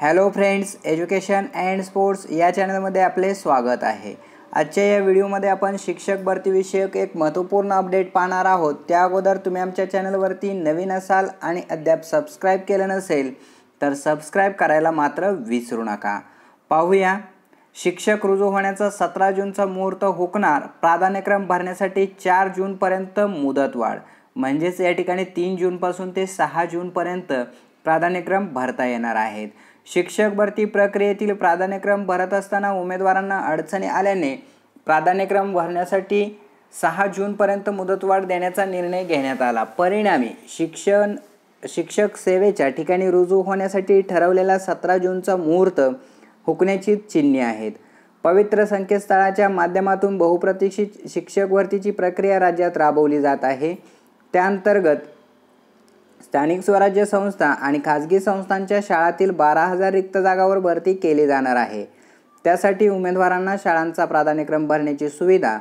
hello friends education and sports या चॅनलमध्ये आपले स्वागत आहे आजच्या या व्हिडिओमध्ये आपण शिक्षक भरतीविषयक एक महत्त्वपूर्ण अपडेट पाहणार आहोत त्या अगोदर तुम्ही आमच्या चॅनलवरती नवीन असाल आणि अद्याप सबस्क्राईब केलं नसेल तर सबस्क्राईब करायला मात्र विसरू नका पाहूया शिक्षक रुजू होण्याचा सतरा जूनचा मुहूर्त हुकणार प्राधान्यक्रम भरण्यासाठी चार जूनपर्यंत मुदतवाढ म्हणजेच या ठिकाणी तीन जूनपासून ते सहा जूनपर्यंत प्राधान्यक्रम भरता येणार आहेत शिक्षक भरती प्रक्रियेतील प्राधान्यक्रम भरत असताना उमेदवारांना अडचणी आल्याने प्राधान्यक्रम भरण्यासाठी सहा जूनपर्यंत मुदतवाढ देण्याचा निर्णय घेण्यात आला परिणामी शिक्षण शिक्षक सेवेच्या ठिकाणी रुजू होण्यासाठी ठरवलेला सतरा जूनचा मुहूर्त हुकण्याची चिन्हे आहेत पवित्र संकेतस्थळाच्या माध्यमातून बहुप्रतिक्षित शिक्षक भरतीची प्रक्रिया राज्यात राबवली जात आहे त्याअंतर्गत स्थानिक स्वराज्य संस्था आणि खाजगी संस्थांच्या शाळातील बारा हजार रिक्त जागावर भरती केली जाणार आहे त्यासाठी उमेदवारांना शाळांचा प्राधान्यक्रम भरण्याची सुविधा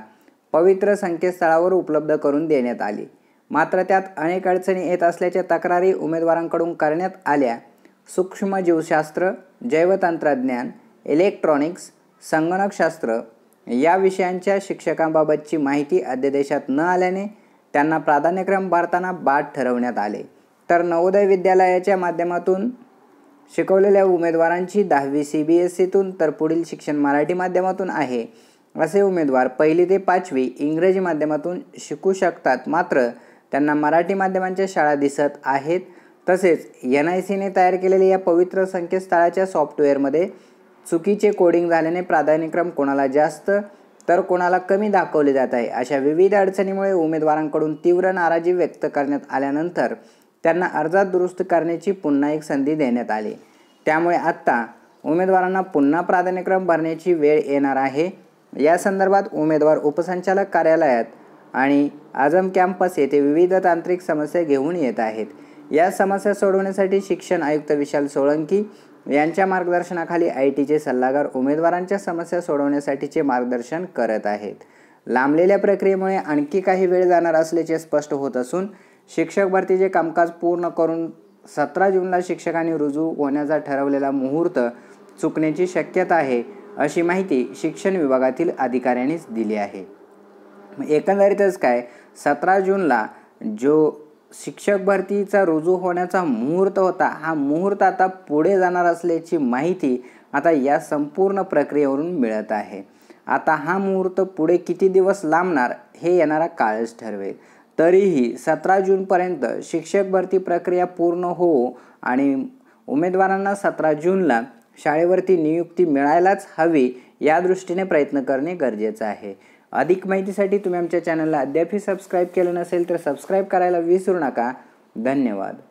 पवित्र संकेतस्थळावर उपलब्ध करून देण्यात आली मात्र त्यात अनेक अडचणी येत असल्याच्या तक्रारी उमेदवारांकडून करण्यात आल्या सूक्ष्मजीवशास्त्र जैवतंत्रज्ञान इलेक्ट्रॉनिक्स संगणकशास्त्र या विषयांच्या शिक्षकांबाबतची माहिती अध्यादेशात न आल्याने त्यांना प्राधान्यक्रम भरताना बाद ठरवण्यात आले तर नवोदय विद्यालयाच्या माध्यमातून शिकवलेल्या उमेदवारांची दहावी सी बी एस सीतून e तर पुढील शिक्षण मराठी माध्यमातून आहे असे उमेदवार पहिली ते पाचवी इंग्रजी माध्यमातून शिकू शकतात मात्र त्यांना मराठी माध्यमांच्या शाळा दिसत आहेत तसेच एन आय सीने तयार केलेल्या या पवित्र संकेतस्थळाच्या सॉफ्टवेअरमध्ये चुकीचे कोडिंग झाल्याने प्राधान्यक्रम कोणाला जास्त तर कोणाला कमी दाखवले जात आहे अशा विविध अडचणीमुळे उमेदवारांकडून तीव्र नाराजी व्यक्त करण्यात आल्यानंतर त्यांना अर्जात दुरुस्त करण्याची पुन्हा एक संधी देण्यात आली त्यामुळे आत्ता उमेदवारांना पुन्हा प्राधान्यक्रम भरण्याची वेळ येणार आहे या संदर्भात उमेदवार उपसंचालक कार्यालयात आणि आझम कॅम्पस येथे विविध तांत्रिक समस्या घेऊन येत आहेत या समस्या सोडवण्यासाठी शिक्षण आयुक्त विशाल सोळंकी यांच्या मार्गदर्शनाखाली आय टीचे सल्लागार उमेदवारांच्या समस्या सोडवण्यासाठीचे मार्गदर्शन करत आहेत लांबलेल्या प्रक्रियेमुळे आणखी काही वेळ जाणार असल्याचे स्पष्ट होत असून शिक्षक भरतीचे कामकाज पूर्ण करून सतरा जूनला शिक्षकांनी रुजू होण्याचा ठरवलेला मुहूर्त चुकण्याची शक्यता आहे अशी माहिती शिक्षण विभागातील अधिकाऱ्यांनीच दिली आहे एकंदरीतच काय सतरा जूनला जो शिक्षक भरतीचा रुजू होण्याचा मुहूर्त होता हा मुहूर्त आता पुढे जाणार असल्याची माहिती आता या संपूर्ण प्रक्रियेवरून मिळत आहे आता हा मुहूर्त पुढे किती दिवस लांबणार हे येणारा काळच ठरवेल तरीही सतरा जूनपर्यंत शिक्षक भरती प्रक्रिया पूर्ण होवो आणि उमेदवारांना सतरा जूनला शाळेवरती नियुक्ती मिळायलाच हवी या दृष्टीने प्रयत्न करणे गरजेचं आहे अधिक माहितीसाठी तुम्ही आमच्या चॅनलला अद्यापही सबस्क्राईब केलं नसेल तर सबस्क्राईब करायला विसरू नका धन्यवाद